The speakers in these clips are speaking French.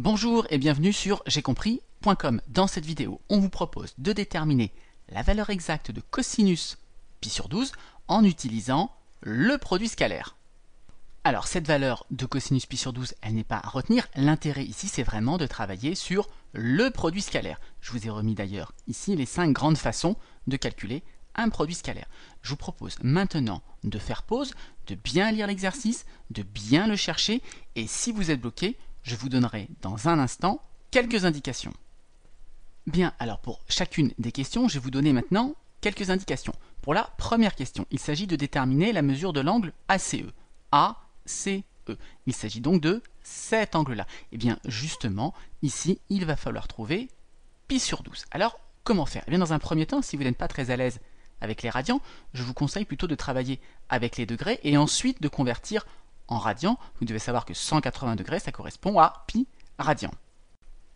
Bonjour et bienvenue sur j'ai compris.com. Dans cette vidéo, on vous propose de déterminer la valeur exacte de cosinus pi sur 12 en utilisant le produit scalaire. Alors cette valeur de cosinus pi sur 12, elle n'est pas à retenir. L'intérêt ici, c'est vraiment de travailler sur le produit scalaire. Je vous ai remis d'ailleurs ici les 5 grandes façons de calculer un produit scalaire. Je vous propose maintenant de faire pause, de bien lire l'exercice, de bien le chercher et si vous êtes bloqué, je vous donnerai dans un instant quelques indications. Bien, alors pour chacune des questions, je vais vous donner maintenant quelques indications. Pour la première question, il s'agit de déterminer la mesure de l'angle ACE. ACE. Il s'agit donc de cet angle-là. Et eh bien justement, ici, il va falloir trouver π sur 12. Alors, comment faire Eh bien dans un premier temps, si vous n'êtes pas très à l'aise avec les radians, je vous conseille plutôt de travailler avec les degrés et ensuite de convertir en radian, vous devez savoir que 180 degrés, ça correspond à pi radian.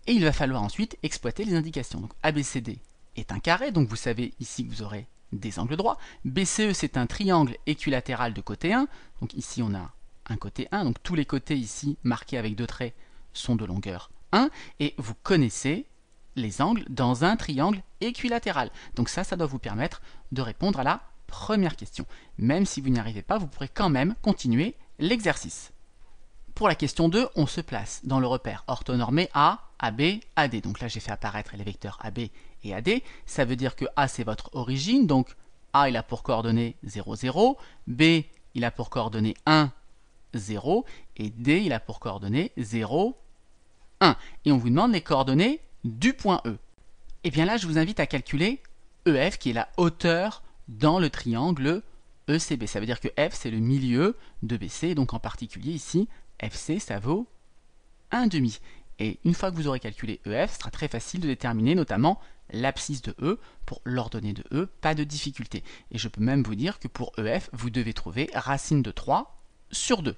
Et il va falloir ensuite exploiter les indications. Donc ABCD est un carré, donc vous savez ici que vous aurez des angles droits. BCE, c'est un triangle équilatéral de côté 1. Donc ici, on a un côté 1. Donc tous les côtés ici, marqués avec deux traits, sont de longueur 1. Et vous connaissez les angles dans un triangle équilatéral. Donc ça, ça doit vous permettre de répondre à la première question. Même si vous n'y arrivez pas, vous pourrez quand même continuer L'exercice. Pour la question 2, on se place dans le repère orthonormé A, AB, AD. Donc là, j'ai fait apparaître les vecteurs AB et AD. Ça veut dire que A, c'est votre origine. Donc A, il a pour coordonnées 0, 0. B, il a pour coordonnées 1, 0. Et D, il a pour coordonnées 0, 1. Et on vous demande les coordonnées du point E. Et eh bien là, je vous invite à calculer EF, qui est la hauteur dans le triangle ECB. Ça veut dire que F, c'est le milieu de BC, donc en particulier ici, FC, ça vaut 1 demi. Et une fois que vous aurez calculé EF, ce sera très facile de déterminer notamment l'abscisse de E pour l'ordonnée de E, pas de difficulté. Et je peux même vous dire que pour EF, vous devez trouver racine de 3 sur 2.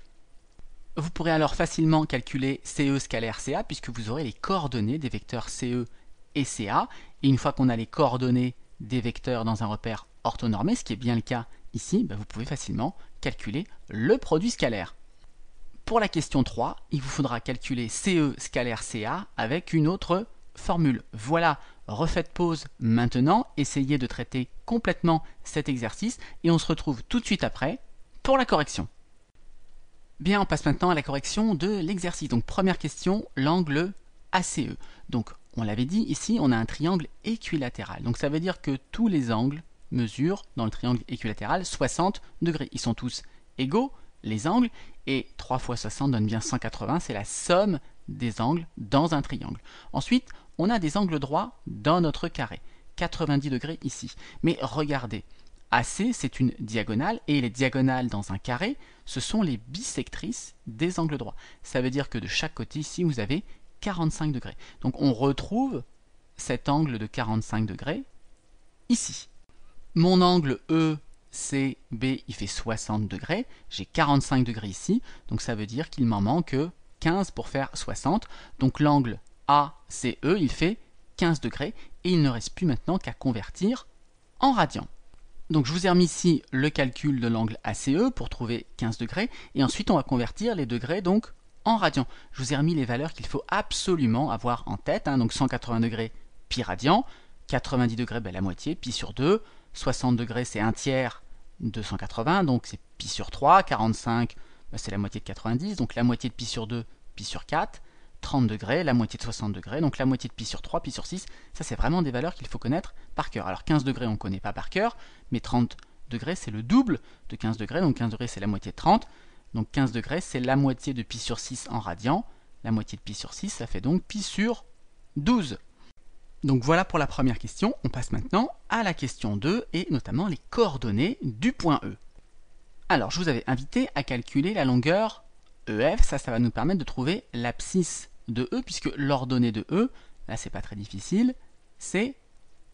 Vous pourrez alors facilement calculer CE scalaire CA puisque vous aurez les coordonnées des vecteurs CE et CA. Et une fois qu'on a les coordonnées des vecteurs dans un repère orthonormé, ce qui est bien le cas Ici, bah, vous pouvez facilement calculer le produit scalaire. Pour la question 3, il vous faudra calculer CE scalaire CA avec une autre formule. Voilà, refaites pause maintenant, essayez de traiter complètement cet exercice et on se retrouve tout de suite après pour la correction. Bien, on passe maintenant à la correction de l'exercice. Donc première question, l'angle ACE. Donc on l'avait dit, ici on a un triangle équilatéral. Donc ça veut dire que tous les angles mesure dans le triangle équilatéral 60 degrés. Ils sont tous égaux, les angles, et 3 fois 60 donne bien 180, c'est la somme des angles dans un triangle. Ensuite, on a des angles droits dans notre carré, 90 degrés ici. Mais regardez, AC, c'est une diagonale, et les diagonales dans un carré, ce sont les bisectrices des angles droits. Ça veut dire que de chaque côté, ici, vous avez 45 degrés. Donc on retrouve cet angle de 45 degrés ici. Mon angle ECB, il fait 60 degrés. J'ai 45 degrés ici, donc ça veut dire qu'il m'en manque 15 pour faire 60. Donc l'angle ACE, il fait 15 degrés et il ne reste plus maintenant qu'à convertir en radian. Donc je vous ai remis ici le calcul de l'angle ACE pour trouver 15 degrés et ensuite on va convertir les degrés donc en radian. Je vous ai remis les valeurs qu'il faut absolument avoir en tête, hein. donc 180 degrés pi radian, 90 degrés ben, la moitié, pi sur 2, 60 degrés, c'est un tiers de 180, donc c'est pi sur 3. 45, bah, c'est la moitié de 90, donc la moitié de pi sur 2, pi sur 4. 30 degrés, la moitié de 60 degrés, donc la moitié de pi sur 3, pi sur 6. Ça, c'est vraiment des valeurs qu'il faut connaître par cœur. Alors 15 degrés, on ne connaît pas par cœur, mais 30 degrés, c'est le double de 15 degrés, donc 15 degrés, c'est la moitié de 30. Donc 15 degrés, c'est la moitié de pi sur 6 en radian. La moitié de pi sur 6, ça fait donc pi sur 12. Donc voilà pour la première question. On passe maintenant à la question 2 et notamment les coordonnées du point E. Alors je vous avais invité à calculer la longueur EF, ça ça va nous permettre de trouver l'abscisse de E puisque l'ordonnée de E, là c'est pas très difficile, c'est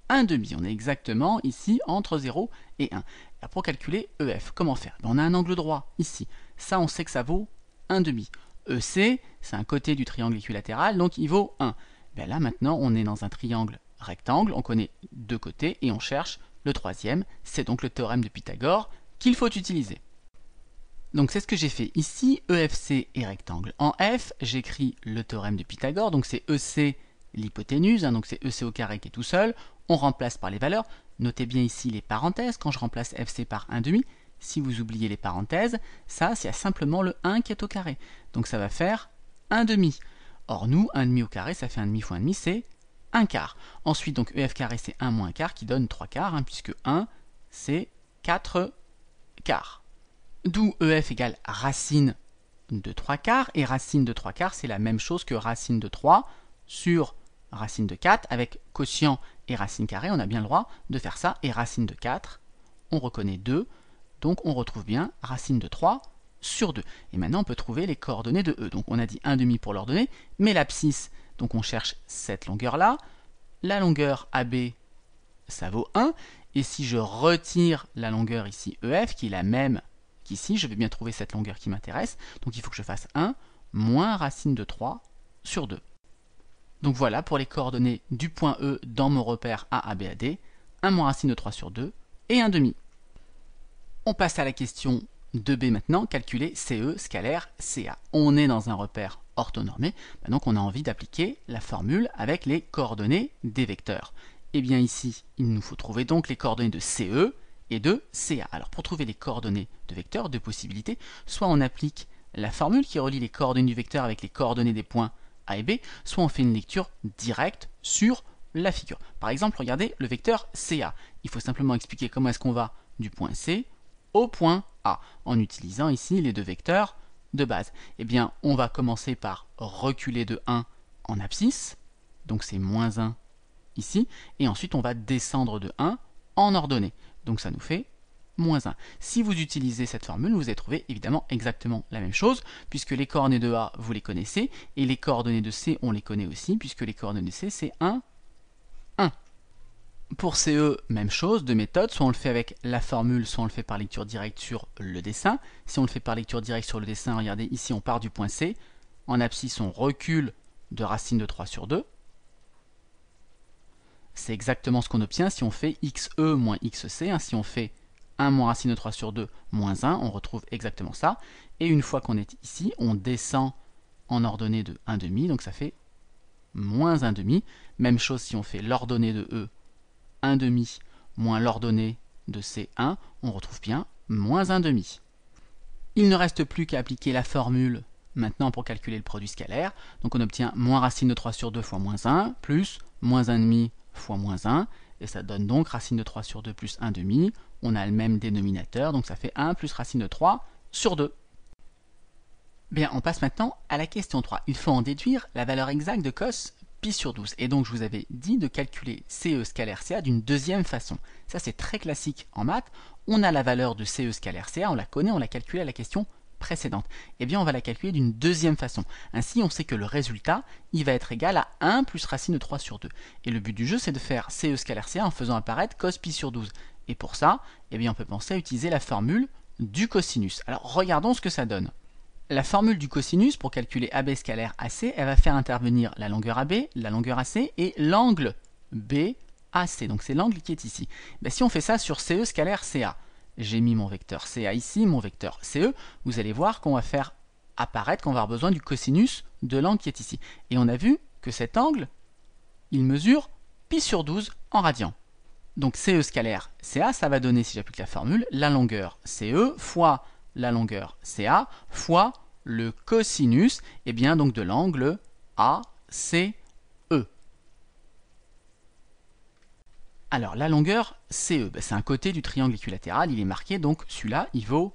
1 demi. On est exactement ici entre 0 et 1. Alors pour calculer EF, comment faire ben, On a un angle droit ici. Ça on sait que ça vaut 1 demi. EC, c'est un côté du triangle équilatéral, donc il vaut 1. Ben là maintenant on est dans un triangle rectangle, on connaît deux côtés et on cherche le troisième. C'est donc le théorème de Pythagore qu'il faut utiliser. Donc c'est ce que j'ai fait ici, EFC et rectangle en F, j'écris le théorème de Pythagore, donc c'est EC l'hypoténuse, hein, donc c'est EC au carré qui est tout seul, on remplace par les valeurs, notez bien ici les parenthèses, quand je remplace FC par demi, si vous oubliez les parenthèses, ça c'est simplement le 1 qui est au carré, donc ça va faire demi. Or nous, 1 demi au carré, ça fait 1 demi fois 1 demi, c'est 1 quart. Ensuite, donc EF carré, c'est 1 moins 1 quart qui donne 3 quarts, hein, puisque 1, c'est 4 quarts. D'où EF égale racine de 3 quarts, et racine de 3 quarts, c'est la même chose que racine de 3 sur racine de 4, avec quotient et racine carrée, on a bien le droit de faire ça, et racine de 4, on reconnaît 2, donc on retrouve bien racine de 3 sur 2. Et maintenant, on peut trouver les coordonnées de E. Donc, on a dit demi pour l'ordonnée, mais l'abscisse, donc on cherche cette longueur-là. La longueur AB, ça vaut 1. Et si je retire la longueur ici EF, qui est la même qu'ici, je vais bien trouver cette longueur qui m'intéresse. Donc, il faut que je fasse 1 moins racine de 3 sur 2. Donc voilà pour les coordonnées du point E dans mon repère AABAD, 1 moins racine de 3 sur 2 et 1 demi. On passe à la question de b maintenant, calculer CE scalaire CA. On est dans un repère orthonormé, bah donc on a envie d'appliquer la formule avec les coordonnées des vecteurs. Et eh bien ici, il nous faut trouver donc les coordonnées de CE et de CA. Alors pour trouver les coordonnées de vecteurs, deux possibilités, soit on applique la formule qui relie les coordonnées du vecteur avec les coordonnées des points A et B, soit on fait une lecture directe sur la figure. Par exemple, regardez le vecteur CA. Il faut simplement expliquer comment est-ce qu'on va du point C au point A, en utilisant ici les deux vecteurs de base. Eh bien, on va commencer par reculer de 1 en abscisse, donc c'est moins 1 ici, et ensuite on va descendre de 1 en ordonnée, donc ça nous fait moins 1. Si vous utilisez cette formule, vous allez trouver évidemment exactement la même chose, puisque les coordonnées de A, vous les connaissez, et les coordonnées de C, on les connaît aussi, puisque les coordonnées de C, c'est 1, 1. Pour CE, même chose, deux méthodes, soit on le fait avec la formule, soit on le fait par lecture directe sur le dessin. Si on le fait par lecture directe sur le dessin, regardez, ici on part du point C, en abscisse on recule de racine de 3 sur 2. C'est exactement ce qu'on obtient si on fait xe moins xc, hein. si on fait 1 moins racine de 3 sur 2 moins 1, on retrouve exactement ça. Et une fois qu'on est ici, on descend en ordonnée de 1,5, donc ça fait moins 1,5. Même chose si on fait l'ordonnée de E 1 demi moins l'ordonnée de C1, on retrouve bien moins 1 demi. Il ne reste plus qu'à appliquer la formule maintenant pour calculer le produit scalaire. Donc on obtient moins racine de 3 sur 2 fois moins 1, plus moins 1,5 fois moins 1, et ça donne donc racine de 3 sur 2 plus demi. On a le même dénominateur, donc ça fait 1 plus racine de 3 sur 2. Bien, on passe maintenant à la question 3. Il faut en déduire la valeur exacte de cos sur 12. Et donc je vous avais dit de calculer CE scalaire CA d'une deuxième façon. Ça c'est très classique en maths. On a la valeur de CE scalaire CA, on la connaît, on l'a calculée à la question précédente. Eh bien on va la calculer d'une deuxième façon. Ainsi on sait que le résultat, il va être égal à 1 plus racine de 3 sur 2. Et le but du jeu c'est de faire CE scalaire CA en faisant apparaître cos pi sur 12. Et pour ça, eh bien on peut penser à utiliser la formule du cosinus. Alors regardons ce que ça donne la formule du cosinus, pour calculer AB scalaire AC, elle va faire intervenir la longueur AB, la longueur AC et l'angle BAC. Donc c'est l'angle qui est ici. Ben, si on fait ça sur CE scalaire CA, j'ai mis mon vecteur CA ici, mon vecteur CE, vous allez voir qu'on va faire apparaître, qu'on va avoir besoin du cosinus de l'angle qui est ici. Et on a vu que cet angle, il mesure pi sur 12 en radian. Donc CE scalaire CA, ça va donner, si j'applique la formule, la longueur CE fois la longueur CA fois le cosinus et eh bien donc de l'angle ACE. Alors la longueur CE, ben, c'est un côté du triangle équilatéral, il est marqué donc celui-là il vaut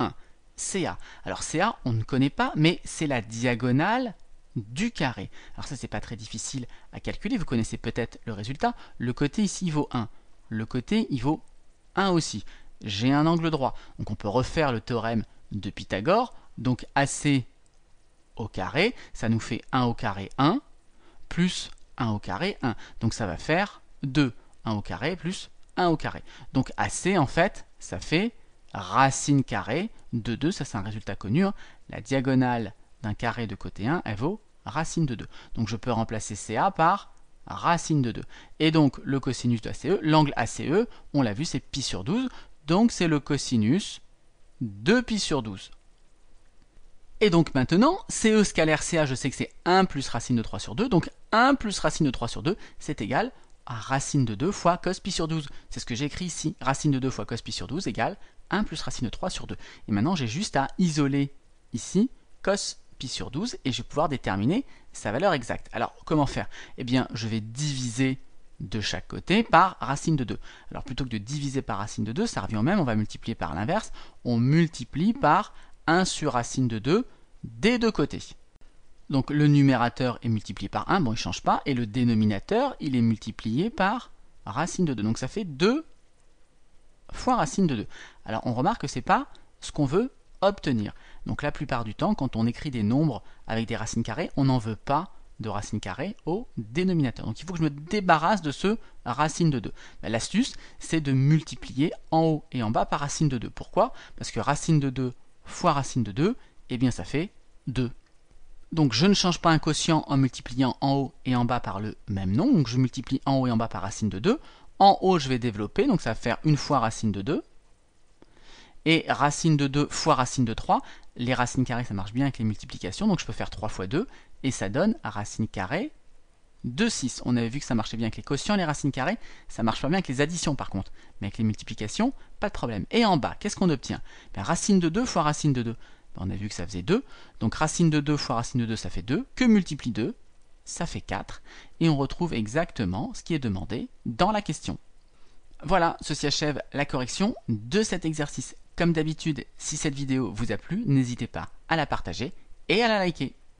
1. CA, alors CA on ne connaît pas mais c'est la diagonale du carré. Alors ça c'est pas très difficile à calculer, vous connaissez peut-être le résultat. Le côté ici il vaut 1, le côté il vaut 1 aussi j'ai un angle droit. Donc on peut refaire le théorème de Pythagore. Donc AC au carré, ça nous fait 1 au carré 1, plus 1 au carré 1. Donc ça va faire 2. 1 au carré plus 1 au carré. Donc AC, en fait, ça fait racine carrée de 2. Ça, c'est un résultat connu. Hein. La diagonale d'un carré de côté 1, elle vaut racine de 2. Donc je peux remplacer CA par racine de 2. Et donc le cosinus de ACE, l'angle ACE, on l'a vu, c'est pi sur 12. Donc c'est le cosinus 2 pi sur 12. Et donc maintenant, CE scalaire CA, je sais que c'est 1 plus racine de 3 sur 2, donc 1 plus racine de 3 sur 2, c'est égal à racine de 2 fois cos pi sur 12. C'est ce que j'écris ici. Racine de 2 fois cos pi sur 12 égale 1 plus racine de 3 sur 2. Et maintenant, j'ai juste à isoler ici cos pi sur 12 et je vais pouvoir déterminer sa valeur exacte. Alors, comment faire Eh bien, je vais diviser de chaque côté par racine de 2. Alors plutôt que de diviser par racine de 2, ça revient au même, on va multiplier par l'inverse. On multiplie par 1 sur racine de 2 des deux côtés. Donc le numérateur est multiplié par 1, bon il ne change pas, et le dénominateur il est multiplié par racine de 2. Donc ça fait 2 fois racine de 2. Alors on remarque que ce n'est pas ce qu'on veut obtenir. Donc la plupart du temps, quand on écrit des nombres avec des racines carrées, on n'en veut pas de racine carrée au dénominateur. Donc il faut que je me débarrasse de ce racine de 2. Ben, l'astuce, c'est de multiplier en haut et en bas par racine de 2. Pourquoi Parce que racine de 2 fois racine de 2, eh bien ça fait 2. Donc je ne change pas un quotient en multipliant en haut et en bas par le même nom. Donc je multiplie en haut et en bas par racine de 2. En haut, je vais développer, donc ça va faire une fois racine de 2 et racine de 2 fois racine de 3. Les racines carrées, ça marche bien avec les multiplications, donc je peux faire 3 fois 2, et ça donne racine carrée de 6. On avait vu que ça marchait bien avec les quotients, les racines carrées, ça marche pas bien avec les additions par contre. Mais avec les multiplications, pas de problème. Et en bas, qu'est-ce qu'on obtient ben, Racine de 2 fois racine de 2. Ben, on a vu que ça faisait 2, donc racine de 2 fois racine de 2, ça fait 2, que multiplie 2, ça fait 4, et on retrouve exactement ce qui est demandé dans la question. Voilà, ceci achève la correction de cet exercice comme d'habitude, si cette vidéo vous a plu, n'hésitez pas à la partager et à la liker.